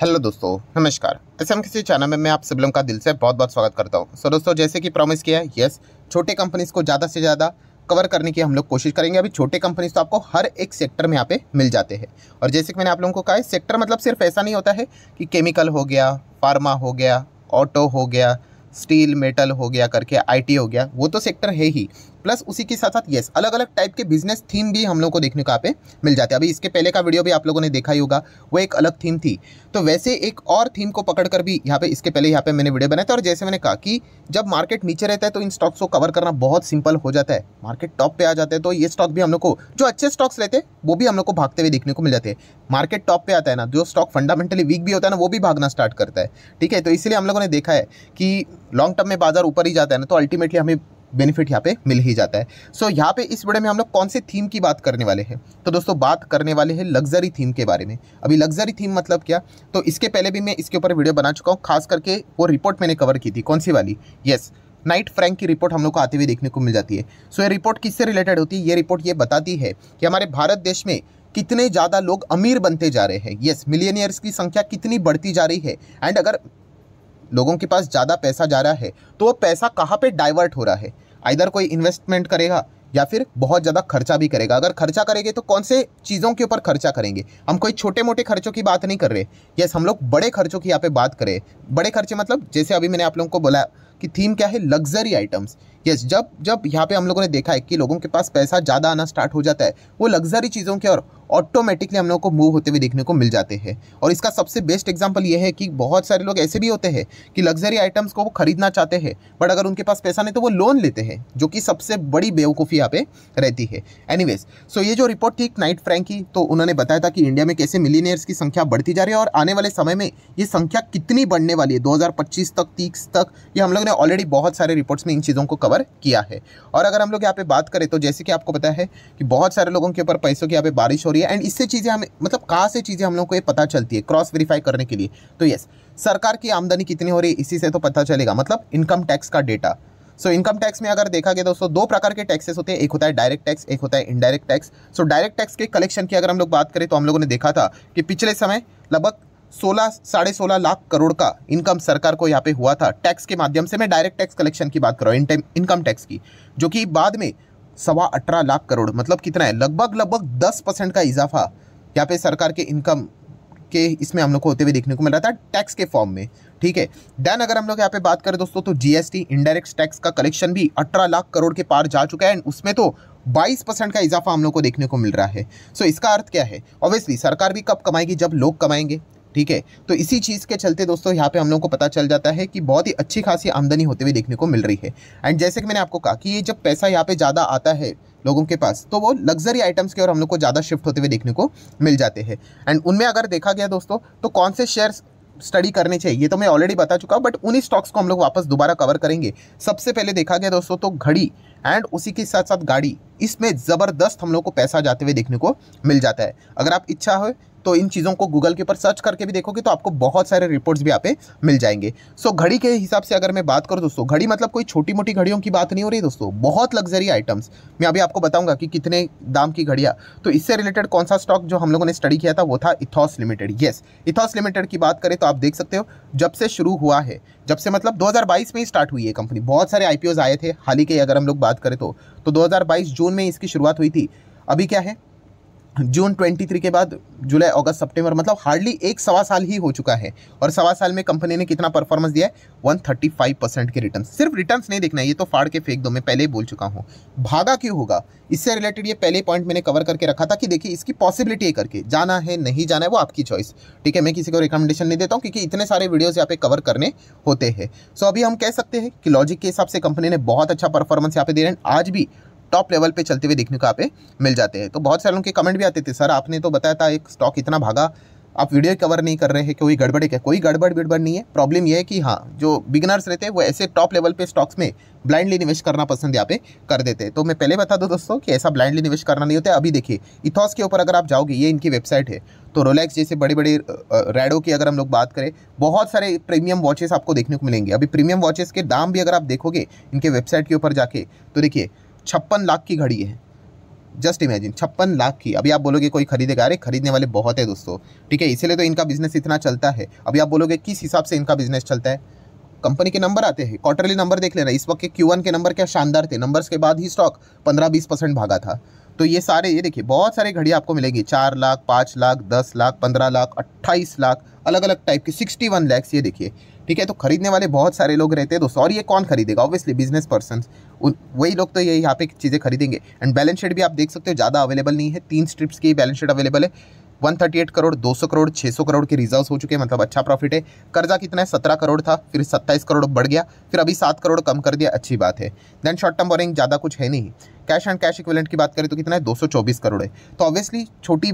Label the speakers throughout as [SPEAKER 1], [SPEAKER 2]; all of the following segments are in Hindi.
[SPEAKER 1] हेलो दोस्तों नमस्कार एस एम किसी चैनल में मैं आप सब लोगों का दिल से बहुत बहुत स्वागत करता हूँ सो so, दोस्तों जैसे कि प्रॉमिस किया है यस छोटे कंपनीज को ज़्यादा से ज़्यादा कवर करने की हम लोग कोशिश करेंगे अभी छोटे कंपनीज तो आपको हर एक सेक्टर में यहाँ पे मिल जाते हैं और जैसे कि मैंने आप लोगों को कहा है सेक्टर मतलब सिर्फ ऐसा नहीं होता है कि केमिकल हो गया फार्मा हो गया ऑटो हो गया स्टील मेटल हो गया करके आईटी हो गया वो तो सेक्टर है ही प्लस उसी के साथ साथ येस अलग अलग टाइप के बिजनेस थीम भी हम लोग को देखने को यहाँ पे मिल जाते हैं अभी इसके पहले का वीडियो भी आप लोगों ने देखा ही होगा वो एक अलग थीम थी तो वैसे एक और थीम को पकड़कर भी यहाँ पे इसके पहले यहाँ पे मैंने वीडियो बनाया था और जैसे मैंने कहा कि जब मार्केट नीचे रहता है तो इन स्टॉक्स को कवर करना बहुत सिंपल हो जाता है मार्केट टॉप पे आ जाते हैं तो ये स्टॉक भी हम लोग को जो अच्छे स्टॉक्स रहते हैं वो भी हम लोग को भागते हुए देखने को मिल जाते हैं मार्केट टॉप पे आता है ना जो स्टॉक फंडामेंटली वीक भी होता है ना वो भी भागना स्टार्ट करता है ठीक है तो इसलिए हम लोगों ने देखा है कि लॉन्ग टर्म में बाजार ऊपर ही जाता है ना तो अल्टीमेटली हमें बेनिफिट यहाँ पे मिल ही जाता है सो so, यहाँ पे इस वीडियो में हम लोग कौन से थीम की बात करने वाले हैं तो दोस्तों बात करने वाले हैं लग्जरी थीम के बारे में अभी लग्जरी थीम मतलब क्या तो इसके पहले भी मैं इसके ऊपर वीडियो बना चुका हूँ खास करके वो रिपोर्ट मैंने कवर की थी कौन सी वाली येस नाइट फ्रैंक की रिपोर्ट हम लोग को आते हुए देखने को मिल जाती है सो so, ये रिपोर्ट किससे रिलेटेड होती है ये रिपोर्ट ये बताती है कि हमारे भारत देश में कितने ज़्यादा लोग अमीर बनते जा रहे हैं यस मिलियनियर्स की संख्या कितनी बढ़ती जा रही है एंड अगर लोगों के पास ज़्यादा पैसा जा रहा है तो वो पैसा कहाँ पे डाइवर्ट हो रहा है आइधर कोई इन्वेस्टमेंट करेगा या फिर बहुत ज़्यादा खर्चा भी करेगा अगर खर्चा करेंगे तो कौन से चीज़ों के ऊपर खर्चा करेंगे हम कोई छोटे मोटे खर्चों की बात नहीं कर रहे यस हम लोग बड़े खर्चों की यहाँ पे बात करें बड़े खर्चे मतलब जैसे अभी मैंने आप लोगों को बोला कि थीम क्या है लग्जरी आइटम्स यस जब जब यहाँ पे हम लोगों ने देखा है कि लोगों के पास पैसा ज़्यादा आना स्टार्ट हो जाता है वो लग्जरी चीज़ों की और ऑटोमेटिकली हम लोग को मूव होते हुए देखने को मिल जाते हैं और इसका सबसे बेस्ट एग्जाम्पल ये है कि बहुत सारे लोग ऐसे भी होते हैं कि लग्जरी आइटम्स को वो खरीदना चाहते हैं बट अगर उनके पास पैसा नहीं तो वो लोन लेते हैं जो कि सबसे बड़ी बेवकूफ़ी यहाँ पे रहती है एनीवेज सो so ये जो रिपोर्ट थी नाइट फ्रैंक की तो उन्होंने बताया था कि इंडिया में कैसे मिलीनियर्स की संख्या बढ़ती जा रही है और आने वाले समय में ये संख्या कितनी बढ़ने वाली है दो तक तीस तक ये हम लोग लोग ने ऑलरेडी बहुत सारे रिपोर्ट्स में इन चीज़ों को कवर किया है और अगर हम लोग यहाँ पे बात करें तो जैसे कि आपको पता है कि बहुत सारे लोगों के ऊपर पैसों की यहाँ पे बारिश हो रही है एंड इससे चीज़ें हमें मतलब कहाँ से चीज़ें हम लोग को ये पता चलती है क्रॉस वेरीफाई करने के लिए तो येस सरकार की आमदनी कितनी हो रही है इसी से तो पता चलेगा मतलब इनकम टैक्स का डेटा सो इनकम टैक्स में अगर देखा गया दोस्तों दो प्रकार के टैक्सेस होते हैं एक होता है डायरेक्ट टैक्स एक होता है indirect tax so direct tax के कलेक्शन की अगर हम लोग बात करें तो हम लोगों ने देखा था कि पिछले समय लगभग सोलह साढ़े सोलह लाख करोड़ का इनकम सरकार को यहाँ पे हुआ था टैक्स के माध्यम से मैं डायरेक्ट टैक्स कलेक्शन की बात कर रहा हूँ इनकम टैक्स की जो कि बाद में सवा अठारह लाख करोड़ मतलब कितना है लगभग लगभग दस परसेंट का इजाफा यहाँ पे सरकार के इनकम के इसमें हम लोग को होते हुए देखने को मिल रहा था टैक्स के फॉर्म में ठीक है देन अगर हम लोग यहाँ पे बात करें दोस्तों तो जीएसटी इनडायरेक्ट टैक्स का कलेक्शन भी अठारह लाख करोड़ के पार जा चुका है एंड उसमें तो 22 परसेंट का इजाफा हम लोग को देखने को मिल रहा है सो so, इसका अर्थ क्या है ऑब्वियसली सरकार भी कब कमाएगी जब लोग कमाएंगे ठीक है तो इसी चीज़ के चलते दोस्तों यहाँ पे हम लोग को पता चल जाता है कि बहुत ही अच्छी खासी आमदनी होते हुए देखने को मिल रही है एंड जैसे कि मैंने आपको कहा कि ये जब पैसा यहाँ पे ज़्यादा आता है लोगों के पास तो वो लग्जरी आइटम्स की ओर हम लोग को ज़्यादा शिफ्ट होते हुए देखने को मिल जाते हैं एंड उनमें अगर देखा गया दोस्तों तो कौन से शेयर्स स्टडी करने चाहिए ये तो मैं ऑलरेडी बता चुका हूँ बट उन्हीं स्टॉक्स को हम लोग वापस दोबारा कवर करेंगे सबसे पहले देखा गया दोस्तों तो घड़ी एंड उसी के साथ साथ गाड़ी इसमें ज़बरदस्त हम लोग को पैसा जाते हुए देखने को मिल जाता है अगर आप इच्छा हो तो इन चीज़ों को गूगल के ऊपर सर्च करके भी देखोगे तो आपको बहुत सारे रिपोर्ट्स भी यहाँ पे मिल जाएंगे सो so, घड़ी के हिसाब से अगर मैं बात करूँ दोस्तों घड़ी मतलब कोई छोटी मोटी घड़ियों की बात नहीं हो रही दोस्तों बहुत लग्जरी आइटम्स मैं अभी आपको बताऊँगा कि कितने दाम की घड़ियाँ तो इससे रिलेटेड कौन सा स्टॉक जो हम लोगों ने स्टडी किया था वो था Ethos limited yes Ethos limited की बात करें तो आप देख सकते हो जब से शुरू हुआ है जब से मतलब 2022 में ही स्टार्ट हुई है कंपनी बहुत सारे आईपीओज आए थे हाल ही के अगर हम लोग बात करें तो, तो 2022 जून में इसकी शुरुआत हुई थी अभी क्या है जून 23 के बाद जुलाई अगस्त सितंबर मतलब हार्डली एक सवा साल ही हो चुका है और सवा साल में कंपनी ने कितना परफॉर्मेंस दिया है 135 परसेंट के रिटर्न सिर्फ रिटर्न नहीं देखना है ये तो फाड़ के फेंक दो मैं पहले ही बोल चुका हूँ भागा क्यों होगा इससे रिलेटेड ये पहले पॉइंट मैंने कवर करके रखा था कि देखिए इसकी पॉसिबिलिटी है करके जाना है नहीं जाना है वो आपकी चॉइस ठीक है मैं किसी को रिकमेंडेशन नहीं देता हूँ क्योंकि इतने सारे वीडियोज़ यहाँ पे कवर करने होते हैं सो अभी हम कह सकते हैं कि लॉजिक के हिसाब से कंपनी ने बहुत अच्छा परफॉर्मेंस यहाँ पे दे रहे हैं आज भी टॉप लेवल पे चलते हुए देखने को आप मिल जाते हैं तो बहुत सारे लोग के कमेंट भी आते थे सर आपने तो बताया था एक स्टॉक इतना भागा आप वीडियो कवर नहीं कर रहे हैं कोई गड़बड़ क्या कोई गड़बड़ बिड़बड़ नहीं है प्रॉब्लम यह है कि हाँ जो बिगनर्स रहते हैं वो ऐसे टॉप लेवल पे स्टॉक्स में ब्लाइंडली निवेश करना पसंद यहाँ पे कर देते हैं तो मैं पहले बता दूँ दोस्तों कि ऐसा ब्लाइंडली निवेश करना नहीं होता है अभी देखिए इथॉस के ऊपर अगर आप जाओगे ये इनकी वेबसाइट है तो रोलैक्स जैसे बड़े बड़े रेडो की अगर हम लोग बात करें बहुत सारे प्रीमियम वॉचेस आपको देखने को मिलेंगे अभी प्रीमियम वॉचेस के दाम भी अगर आप देखोगे इनके वेबसाइट के ऊपर जाके तो देखिए छप्पन लाख की घड़ी है जस्ट इमेजिन छप्पन लाख की अभी आप बोलोगे कोई खरीदेगा अरे खरीदने वाले बहुत है दोस्तों ठीक है इसीलिए तो इनका बिजनेस इतना चलता है अभी आप बोलोगे किस हिसाब से इनका बिजनेस चलता है कंपनी के नंबर आते हैं क्वार्टरली नंबर देख लेना इस वक्त के क्यू के नंबर क्या शानदार थे नंबर्स के बाद ही स्टॉक पंद्रह बीस परसेंट भागा था तो ये सारे ये देखिए बहुत सारे घड़ी आपको मिलेगी चार लाख पाँच लाख दस लाख पंद्रह लाख अट्ठाईस लाख अलग अलग टाइप की सिक्सटी वन लैक्स ये देखिए ठीक है तो खरीदने वाले बहुत सारे लोग रहते हैं दोस्तों और ये कौन खरीदेगा ऑब्वियसली बिजनेस पर्सन वही लोग तो ये यहाँ पे चीज़ें खरीदेंगे एंड बैलेंस शीट भी आप देख सकते हो ज़्यादा अवेलेबल नहीं है तीन स्ट्रिप्स की बैलेंस शीट अवेलेबल है 138 करोड़ 200 करोड़ 600 करोड़ के रिजर्व हो चुके हैं मतलब अच्छा प्रॉफिट है कर्जा कितना है सत्रह करोड़ था फिर सत्ताईस करोड़ बढ़ गया फिर अभी सात करोड़ कम कर दिया अच्छी बात है देन शॉर्ट टर्म बोरिंग ज़्यादा कुछ है नहीं कैश एंड कैश इक्विलेंट की बात करें तो कितना है चौबीस करोड़ है तो ऑब्वियसली छोटी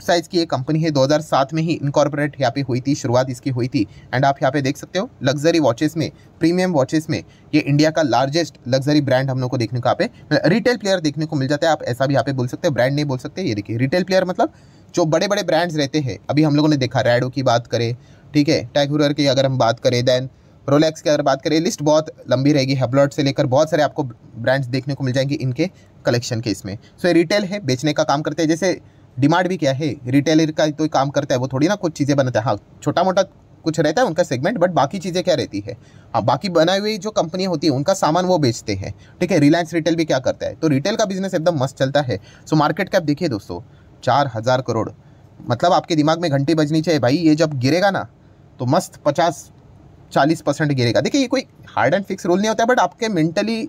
[SPEAKER 1] साइज़ की ये कंपनी है 2007 में ही इनकॉर्पोरेट यहाँ पे हुई थी शुरुआत इसकी हुई थी एंड आप यहाँ पे देख सकते हो लग्जरी वॉचेस में प्रीमियम वॉचेस में ये इंडिया का लार्जेस्ट लग्जरी ब्रांड हम लोग को देखने को यहाँ पे रिटेल मतलब प्लेयर देखने को मिल जाता है आप ऐसा भी यहाँ पे बोल सकते हो ब्रांड नहीं बोल सकते ये देखिए रिटेल प्लेयर मतलब जो बड़े बड़े ब्रांड्स रहते हैं अभी हम लोगों ने देखा रेडो की बात करें ठीक है टैगुरर की अगर हम बात करें देन रोलैक्स की अगर बात करें लिस्ट बहुत लंबी रहेगी हेबलॉट से लेकर बहुत सारे आपको ब्रांड्स देखने को मिल जाएंगे इनके कलेक्शन के इसमें सो ये रिटेल है बेचने का काम करते हैं जैसे डिमांड भी क्या है रिटेलर का तो काम करता है वो थोड़ी ना कुछ चीज़ें बनाते हैं हाँ छोटा मोटा कुछ रहता है उनका सेगमेंट बट बाकी चीज़ें क्या रहती है हाँ बाकी बनाई हुई जो कंपनी होती है उनका सामान वो बेचते हैं ठीक है रिलायंस रिटेल भी क्या करता है तो रिटेल का बिजनेस एकदम मस्त चलता है सो मार्केट कैप देखिए दोस्तों चार हज़ार करोड़ मतलब आपके दिमाग में घंटी बजनी चाहिए भाई ये जब गिरेगा ना तो मस्त पचास चालीस परसेंट गिरेगा देखिए ये कोई हार्ड एंड फिक्स रूल नहीं होता है बट आपके मेंटली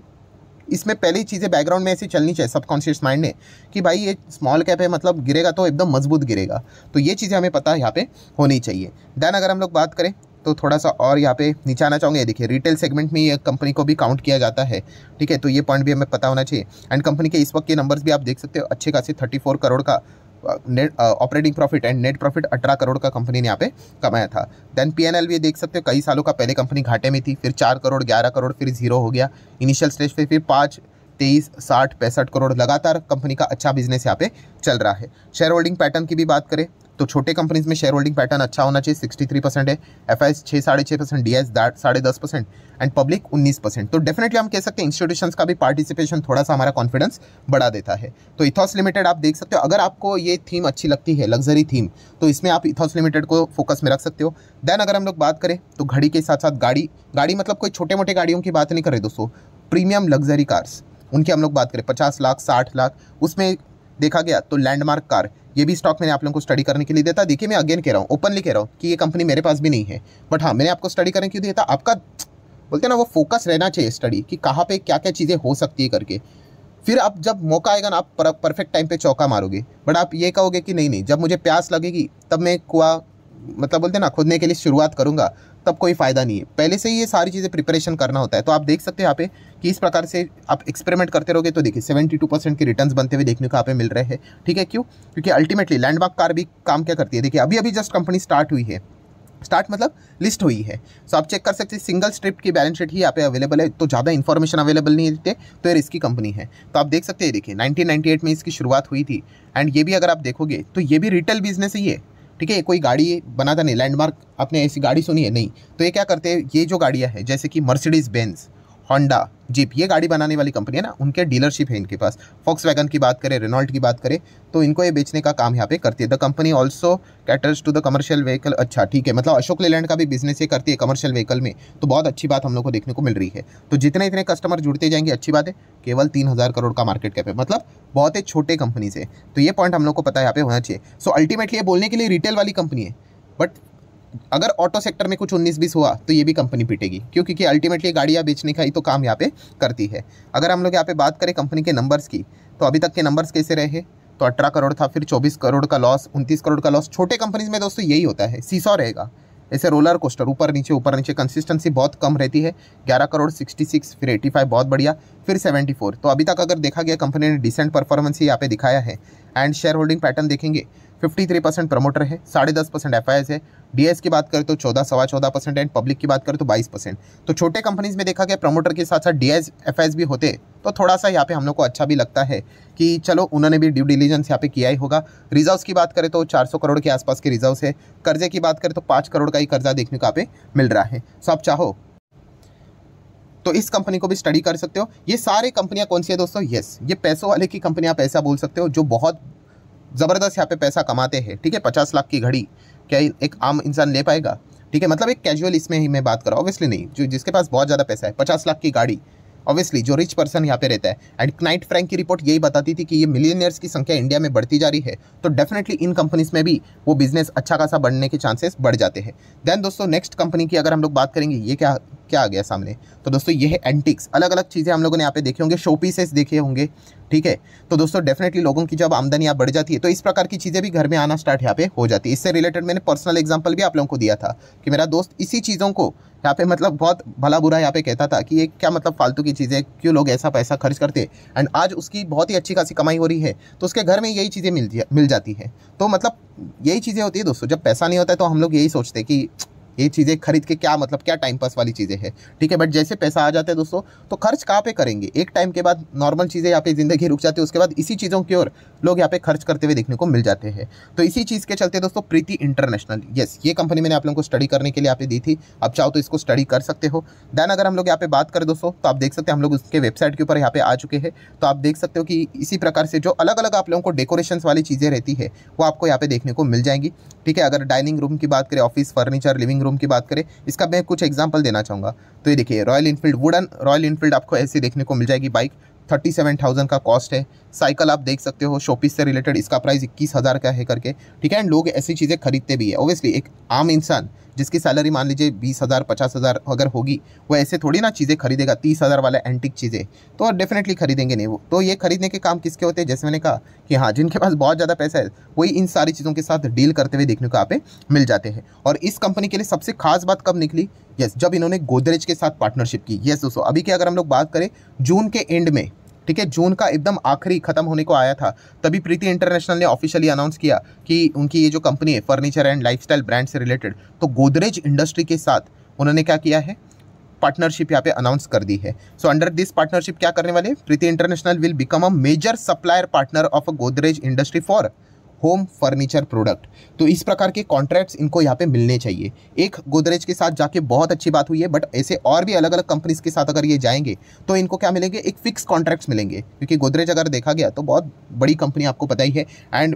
[SPEAKER 1] इसमें पहले ही चीज़ें बैकग्राउंड में ऐसी चलनी चाहिए सबकॉन्शियस माइंड ने कि भाई ये स्मॉल कैप है मतलब गिरेगा तो एकदम मजबूत गिरेगा तो ये चीज़ें हमें पता यहाँ पे होनी चाहिए दैन अगर हम लोग बात करें तो थोड़ा सा और यहाँ पे नीचे आना चाहूँगे देखिए रिटेल सेगमेंट में ये कंपनी को भी काउंट किया जाता है ठीक है तो ये पॉइंट भी हमें पता होना चाहिए एंड कंपनी के इस वक्त के नंबर्स भी आप देख सकते हो अच्छे खासे 34 करोड़ का net operating profit and net profit अठारह करोड़ का कंपनी ने यहाँ पे कमाया था देन पी एन एल भी देख सकते हो कई सालों का पहले कंपनी घाटे में थी फिर चार करोड़ ग्यारह करोड़ फिर जीरो हो गया इनिशियल स्टेज पे फिर पाँच तेईस साठ पैंसठ करोड़ लगातार कंपनी का अच्छा बिजनेस यहाँ पे चल रहा है शेयर होल्डिंग पैटर्न की भी बात करें तो छोटे कंपनीज में शेयर होल्डिंग पैटर्न अच्छा होना चाहिए सिक्सटी थ्री परसेंट है एफ आई एस छः साढ़े छः परसेंट डी एस साढ़े दस परसेंट एंड पब्लिक उन्नीस परसेंट तो डेफिनेटली हम कह सकते हैं इंस्टीट्यूशन का भी पार्टिसिपेशन थोड़ा सा हमारा कॉन्फिडेंस बढ़ा देता है तो इथॉस लिमिटेड आप देख सकते हो अगर आपको ये थीम अच्छी लगती है लग्जरी थीम तो इसमें आप इथॉस लिमिटेड को फोकस में रख सकते हो देन अगर हम लोग बात करें तो घड़ी के साथ साथ गाड़ी गाड़ी मतलब कोई छोटे मोटे गाड़ियों की बात नहीं कर रहे दोस्तों प्रीमियम लग्जरी कार्स उनकी हम लोग बात करें पचास लाख साठ लाख उसमें देखा गया तो लैंडमार्क कार ये भी स्टॉक मैंने आप लोगों को स्टडी करने के लिए देता देखिए मैं अगेन कह रहा हूँ ओपनली कह रहा हूँ कि ये कंपनी मेरे पास भी नहीं है बट हाँ मैंने आपको स्टडी करने क्यों दिया आपका बोलते ना वो फोकस रहना चाहिए स्टडी कि कहाँ पे क्या क्या चीज़ें हो सकती है करके फिर आप जब मौका आएगा ना आप परफेक्ट टाइम पे चौका मारोगे बट आप ये कहोगे कि नहीं नहीं जब मुझे प्यास लगेगी तब मैं कुआ मतलब बोलते ना खोदने के लिए शुरुआत करूँगा तब कोई फ़ायदा नहीं है पहले से ही ये सारी चीज़ें प्रिपरेशन करना होता है तो आप देख सकते हैं यहाँ पे कि इस प्रकार से आप एक्सपेरिमेंट करते रहोगे तो देखिए सेवेंटी टू परसेंट के रिटर्न बनते हुए देखने को यहाँ पे मिल रहे हैं ठीक है क्यों क्योंकि अल्टीमेटली लैंडमार्क कार भी काम क्या करती है देखिए अभी अभी जस्ट कंपनी स्टार्ट हुई है स्टार्ट मतलब लिस्ट हुई है सो so, आप चेक कर सकते हैं सिंगल स्ट्रिप की बैलेंस शीट ही यहाँ पे अवेलेबल है तो ज़्यादा इन्फॉर्मेशन अवेलेबल नहीं देते तो ये इसकी कंपनी है तो आप देख सकते हैं देखिए 1998 में इसकी शुरुआत हुई थी एंड ये भी अगर आप देखोगे तो ये भी रिटेल बिजनेस ही है ठीक है कोई गाड़ी बनाता नहीं लैंडमार्क आपने ऐसी गाड़ी सुनी है नहीं तो ये क्या करते हैं ये जो गाड़ियाँ हैं जैसे कि मर्सिडीज़ बेंस होंडा जीप ये गाड़ी बनाने वाली कंपनी है ना उनके डीलरशिप है इनके पास फॉक्स वैगन की बात करें रेनॉल्ट की बात करें तो इनको ये बेचने का काम यहाँ पे करती है the company also caters to the commercial vehicle अच्छा ठीक है मतलब अशोक लेलैंड का भी बिजनेस ये करती है कमर्शियल व्हीकल में तो बहुत अच्छी बात हम लोग को देखने को मिल रही है तो जितने इतने कस्टमर जुड़ते जाएंगे अच्छी बात है केवल तीन हज़ार करोड़ का मार्केट कैप है मतलब बहुत ही छोटे कंपनी से तो ये पॉइंट हम लोग को पता यहाँ पे होना चाहिए सो अल्टीमेटली ये बोलने के लिए रिटेल वाली कंपनी है बट अगर ऑटो सेक्टर में कुछ उन्नीस बीस हुआ तो ये भी कंपनी पीटेगी क्यों क्योंकि अल्टीमेटली गाड़ियाँ बेचने का ही तो काम यहाँ पे करती है अगर हम लोग यहाँ पे बात करें कंपनी के नंबर्स की तो अभी तक के नंबर्स कैसे रहे तो अठारह करोड़ था फिर चौबीस करोड़ का लॉस उनतीस करोड़ का लॉस छोटे कंपनीज में दोस्तों यही होता है सीसॉ रहेगा ऐसे रोलर कोस्टर ऊपर नीचे ऊपर नीचे कंसिस्टेंसी बहुत कम रहती है ग्यारह करोड़ सिक्सटी सिक्स फिर एटी फाइव बहुत बढ़िया फिर 74 तो अभी तक अगर देखा गया कंपनी ने डिसेंट परफॉर्मेंस ही यहाँ पे दिखाया है एंड शेयर होल्डिंग पैटर्न देखेंगे 53 परसेंट प्रमोटर है साढ़े दस परसेंट एफ है डी की बात करें तो चौदह सवा चौदह परसेंट एंड पब्लिक की बात करें तो बाईस परसेंट तो छोटे कंपनीज में देखा गया प्रमोटर के साथ साथ एस एफ भी होते तो थोड़ा सा यहाँ पे हम लोग को अच्छा भी लगता है कि चलो उन्होंने भी ड्यू डिलीजेंस यहाँ पे किया ही होगा रिजर्व्स की बात करें तो 400 करोड़ के आसपास के रिजर्व्स है कर्जे की बात करें तो पाँच करोड़ का ही कर्जा देखने को यहाँ पे मिल रहा है सो आप चाहो तो इस कंपनी को भी स्टडी कर सकते हो ये सारे कंपनियाँ कौन सी है दोस्तों येस ये पैसों वाले की कंपनी आप ऐसा बोल सकते हो जो बहुत ज़बरदस्त यहाँ पे पैसा कमाते हैं ठीक है पचास लाख की घड़ी क्या एक आम इंसान ले पाएगा ठीक है मतलब एक कैजुअल इसमें ही मैं बात कर रहा हूँ ऑब्वियसली नहीं जो जिसके पास बहुत ज़्यादा पैसा है पचास लाख की गाड़ी ऑब्वियसली जो रिच पर्सन यहाँ पे रहता है एंड नाइट फ्रैंक की रिपोर्ट यही बताती थी कि ये मिलियनियर्स की संख्या इंडिया में बढ़ती जा रही है तो डेफिनेटली इन कंपनीज में भी वो बिजनेस अच्छा खासा बढ़ने के चांसेस बढ़ जाते हैं देन दोस्तों नेक्स्ट कंपनी की अगर हम लोग बात करेंगे ये क्या क्या आ गया सामने तो दोस्तों ये है एंटिक्स अलग अलग चीज़ें हम लोगों ने यहाँ पे देखे होंगे शो पीसेस देखे होंगे ठीक है तो दोस्तों डेफिनेटली लोगों की जब आमदनी यहाँ बढ़ जाती है तो इस प्रकार की चीज़ें भी घर में आना स्टार्ट यहाँ पे हो जाती है इससे रिलेटेड मैंने पर्सनल एग्जाम्पल भी आप लोगों को दिया था कि मेरा दोस्त इसी चीज़ों को यहाँ पे मतलब बहुत भला बुरा यहाँ पे कहता था कि ये क्या मतलब फालतू की चीज़ें क्यों लोग ऐसा पैसा खर्च करते एंड आज उसकी बहुत ही अच्छी खासी कमाई हो रही है तो उसके घर में यही चीज़ें मिल मिल जाती है तो मतलब यही चीज़ें होती है दोस्तों जब पैसा नहीं होता है तो हम लोग यही सोचते कि ये चीज़ें खरीद के क्या मतलब क्या टाइम पास वाली चीज़ें हैं ठीक है बट जैसे पैसा आ जाता है दोस्तों तो खर्च कहाँ पे करेंगे एक टाइम के बाद नॉर्मल चीज़ें यहाँ पे ज़िंदगी रुक जाती है उसके बाद इसी चीज़ों की ओर लोग यहाँ पे खर्च करते हुए देखने को मिल जाते हैं तो इसी चीज़ के चलते दोस्तों प्रीति इंटरनेशनल येस ये कंपनी मैंने आप लोगों को स्टडी करने के लिए यहाँ पे दी थी आप चाहो तो इसको स्टडी कर सकते हो दैन अगर हम लोग यहाँ पे बात करें दोस्तों तो आप देख सकते हैं हम लोग उसके वेबसाइट के ऊपर यहाँ पे आ चुके हैं तो आप देख सकते हो कि इसी प्रकार से जो अलग अलग आप लोगों को डेकोरेशन वाली चीज़ें रहती है वो आपको यहाँ पे देखने को मिल जाएंगी ठीक है अगर डाइनिंग रूम की बात करें ऑफिस फर्नीचर लिविंग रूम की बात करें इसका मैं कुछ एग्जाम्पल देना चाहूँगा तो ये देखिए Royal Enfield wooden Royal Enfield आपको ऐसे देखने को मिल जाएगी बाइक थर्टी सेवन थाउजेंड का कॉस्ट है साइकिल आप देख सकते हो शोपीस से रिलेटेड इसका प्राइस इक्कीस हज़ार का है करके ठीक है एंड लोग ऐसी चीज़ें खरीदते भी है ओबियसली एक आम इंसान जिसकी सैलरी मान लीजिए बीस हज़ार पचास हज़ार अगर होगी वो ऐसे थोड़ी ना चीज़ें खरीदेगा तीस हज़ार वाला एंटिक चीज़ें तो डेफिनेटली खरीदेंगे नहीं वो तो ये खरीदने के काम किसके होते हैं जैसे मैंने कहा कि हाँ जिनके पास बहुत ज़्यादा पैसा है वही इन सारी चीज़ों के साथ डील करते हुए देखने को आप मिल जाते हैं और इस कंपनी के लिए सबसे खास बात कब निकली यस जब इन्होंने गोदरेज के साथ पार्टनरशिप की यस दोस्तों अभी की अगर हम लोग बात करें जून के एंड में ठीक है जून का एकदम आखिरी खत्म होने को आया था तभी प्रीति इंटरनेशनल ने ऑफिशियली अनाउंस किया कि उनकी ये जो कंपनी है फर्नीचर एंड लाइफस्टाइल ब्रांड से रिलेटेड तो गोदरेज इंडस्ट्री के साथ उन्होंने क्या किया है पार्टनरशिप यहाँ पे अनाउंस कर दी है सो अंडर दिस पार्टनरशिप क्या करने वाले Preeti international will become a major supplier partner of Godrej industry for home furniture product तो इस प्रकार के कॉन्ट्रैक्ट्स इनको यहाँ पे मिलने चाहिए एक गोदरेज के साथ जाके बहुत अच्छी बात हुई है बट ऐसे और भी अलग अलग कंपनीज के साथ अगर ये जाएंगे तो इनको क्या मिलेंगे एक फिक्स कॉन्ट्रैक्ट्स मिलेंगे क्योंकि गोदरेज अगर देखा गया तो बहुत बड़ी कंपनी आपको पता ही है एंड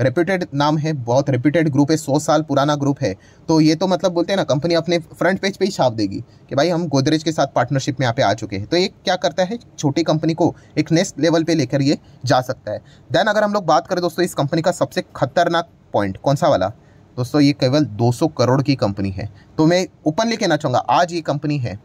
[SPEAKER 1] रेप्यूटेड नाम है बहुत रेप्यूटेड ग्रुप है सौ साल पुराना ग्रुप है तो ये तो मतलब बोलते हैं ना कंपनी अपने फ्रंट पेज पे ही छाप देगी कि भाई हम गोदरेज के साथ पार्टनरशिप में यहाँ पे आ चुके हैं तो ये क्या करता है छोटी कंपनी को एक नेक्स्ट लेवल पे लेकर ये जा सकता है देन अगर हम लोग बात करें दोस्तों इस कंपनी का सबसे खतरनाक पॉइंट कौन सा वाला दोस्तों ये केवल दो करोड़ की कंपनी है तो मैं ओपनली कहना चाहूँगा आज ये कंपनी है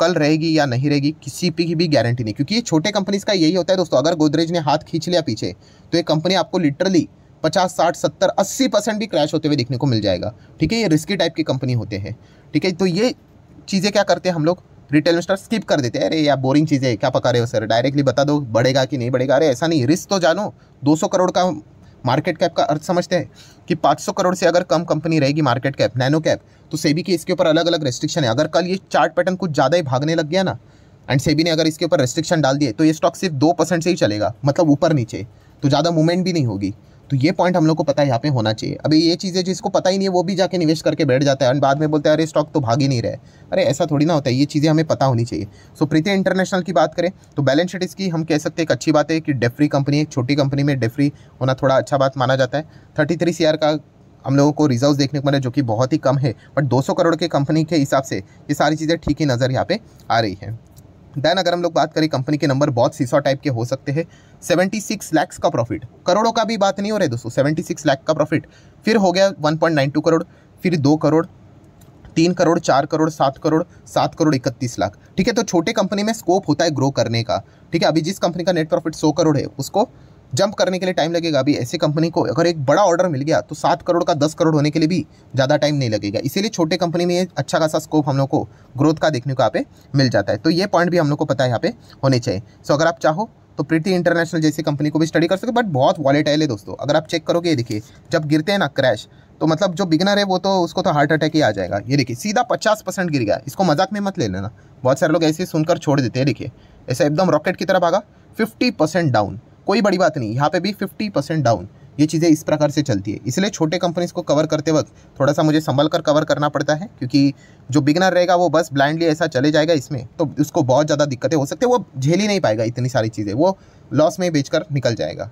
[SPEAKER 1] कल रहेगी या नहीं रहेगी किसी की भी गारंटी नहीं क्योंकि ये छोटे कंपनीज का यही होता है दोस्तों अगर गोदरेज ने हाथ खींच लिया पीछे तो ये कंपनी आपको लिटरली पचास साठ सत्तर अस्सी परसेंट भी क्रैश होते हुए देखने को मिल जाएगा ठीक है ये रिस्की टाइप की कंपनी होते हैं ठीक है तो ये चीज़ें क्या करते हैं हम लोग रिटेल इन्वेस्टर स्किप कर देते हैं अरे यार बोरिंग चीज़ें क्या पका रहे हो सर डायरेक्टली बता दो बढ़ेगा कि नहीं बढ़ेगा अरे ऐसा नहीं रिस्क तो जानो 200 करोड़ का मार्केट कैप का अर्थ समझते हैं कि 500 करोड़ से अगर कम कंपनी रहेगी मार्केट कैप नैनो कैप तो सेबी के इसके ऊपर अलग अलग रेस्ट्रिक्शन है अगर कल ये चार्ट पैटर्न कुछ ज़्यादा ही भागने लग गया ना एंड सेबी ने अगर इसके ऊपर रेस्ट्रिक्शन डाल दिए तो ये स्टॉक सिर्फ दो परसेंट से ही चलेगा मतलब ऊपर नीचे तो ज़्यादा मूवमेंट भी नहीं होगी तो ये पॉइंट हम लोग को पता है यहाँ पे होना चाहिए अभी ये चीज़ें जिसको पता ही नहीं है वो भी जाके निवेश करके बैठ जाता है और बाद में बोलते हैं अरे स्टॉक तो भाग ही नहीं रहे अरे ऐसा थोड़ी ना होता है ये चीज़ें हमें पता होनी चाहिए सो प्रीति इंटरनेशनल की बात करें तो बैलेंस शीट इसकी हम कह सकते हैं एक अच्छी बात है कि डेफ्री कंपनी एक छोटी कंपनी में डेफ्री होना थोड़ा अच्छा बात माना जाता है थर्टी थ्री का हम लोगों को रिजर्व देखने को मिले जो कि बहुत ही कम है बट 200 करोड़ के कंपनी के हिसाब से ये सारी चीज़ें ठीक ही नज़र यहाँ पे आ रही है देन अगर हम लोग बात करें कंपनी के नंबर बहुत सीसा टाइप के हो सकते हैं सेवेंटी सिक्स लैक्स का प्रॉफिट करोड़ों का भी बात नहीं हो रहा है दोस्तों सेवेंटी सिक्स लैख का प्रॉफिट फिर हो गया one point nine two crore फिर दो करोड़ तीन करोड़ चार करोड़ सात करोड़ सात करोड़ इकतीस लाख ठीक है तो छोटे कंपनी में स्कोप होता है ग्रो करने का ठीक है अभी जिस कंपनी का नेट प्रॉफिट सौ करोड़ है उसको जंप करने के लिए टाइम लगेगा अभी ऐसे कंपनी को अगर एक बड़ा ऑर्डर मिल गया तो सात करोड़ का दस करोड़ होने के लिए भी ज़्यादा टाइम नहीं लगेगा इसीलिए छोटे कंपनी में अच्छा खासा स्कोप हम लोग को ग्रोथ का देखने को यहाँ पे मिल जाता है तो ये पॉइंट भी हम लोग को पता है यहाँ पे होने चाहिए सो अगर आप चाहो तो प्रीति इंटरनेशनल जैसी कंपनी को भी स्टडी कर सकते बट बहुत वॉलेटाइल है दोस्तों अगर आप चेक करोगे ये देखिए जब गिरते हैं ना क्रैश तो मतलब जो बिगनर है वो तो उसको तो हार्ट अटैक ही आ जाएगा ये देखिए सीधा पचास परसेंट गिर गया इसको मजाक में मत ले लेना बहुत सारे लोग ऐसे सुनकर छोड़ देते हैं देखिए ऐसा एकदम रॉकेट की तरह भागा फिफ्टी परसेंट डाउन कोई बड़ी बात नहीं यहाँ पे भी 50 परसेंट डाउन ये चीज़ें इस प्रकार से चलती है इसलिए छोटे कंपनीज को कवर करते वक्त थोड़ा सा मुझे संभल कर कवर करना पड़ता है क्योंकि जो बिगनर रहेगा वो बस ब्लाइंडली ऐसा चले जाएगा इसमें तो उसको बहुत ज़्यादा दिक्कतें हो सकती है वो झेल ही नहीं पाएगा इतनी सारी चीज़ें वो लॉस में बेचकर निकल जाएगा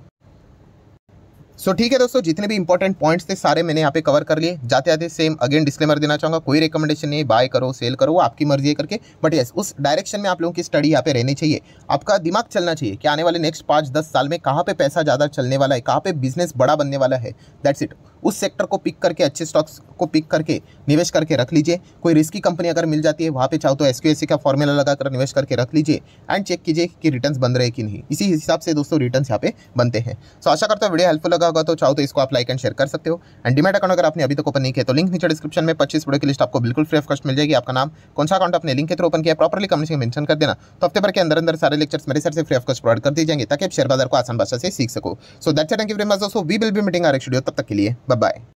[SPEAKER 1] सो ठीक है दोस्तों जितने भी इंपॉर्टेंट पॉइंट्स थे सारे मैंने यहाँ पे कवर कर लिए जाते जाते सेम अगेन डिस्क्लेमर देना चाहूँगा कोई रिकमेंडेशन नहीं बाय करो सेल करो वो आपकी मर्जी है करके बट यस उस डायरेक्शन में आप लोगों की स्टडी यहाँ पे रहनी चाहिए आपका दिमाग चलना चाहिए कि आने वाले नेक्स्ट पाँच दस साल में कहाँ पे पैसा ज़्यादा चलने वाला है कहाँ पे बिजनेस बड़ा बनने वाला है दैट्स इट उस सेक्टर को पिक करके अच्छे स्टॉक्स को पिक करके निवेश करके रख लीजिए कोई रिस्की कंपनी अगर मिल जाती है वहाँ पे चाहो तो एस का फॉर्मूला लगाकर निवेश करके रख लीजिए एंड चेक कीजिए कि रिटर्न बन रहे कि नहीं इसी हिसाब से दोस्तों रिटर्न यहाँ पे बनते हैं सो आशा करता हूँ वीडियो हेल्पफुल लगा होगा तो चाहो तो इसको आप लाइक एंड शेयर कर सकते हो एंड डिमेट अकाउंट अगर आपने अभी तक ओपन नहीं किया तो लिंक नीचे डिस्क्रिप्शन में पच्चीस वीडियो की लिस्ट आपको बिल्कुल फ्री ऑफ कॉस्ट मिल जाएगी आपका नाम कौन सा अकाउंट आपने लिंक के थ्रू ओपन किया प्रॉपरली कमेंट से मेंशन कर देना तो हफ्ते भर के अंदर अंदर सारे लेक्चर्स मेरे सर से फ्री ऑफ कॉस्ट प्रोवाइड कर दी जाएंगे ताकि आप शेयर बाजार को आसान भाषा से सीख सको so that's thank you very much दोस्तों we will be meeting our studio तब तक के लिए Bye bye.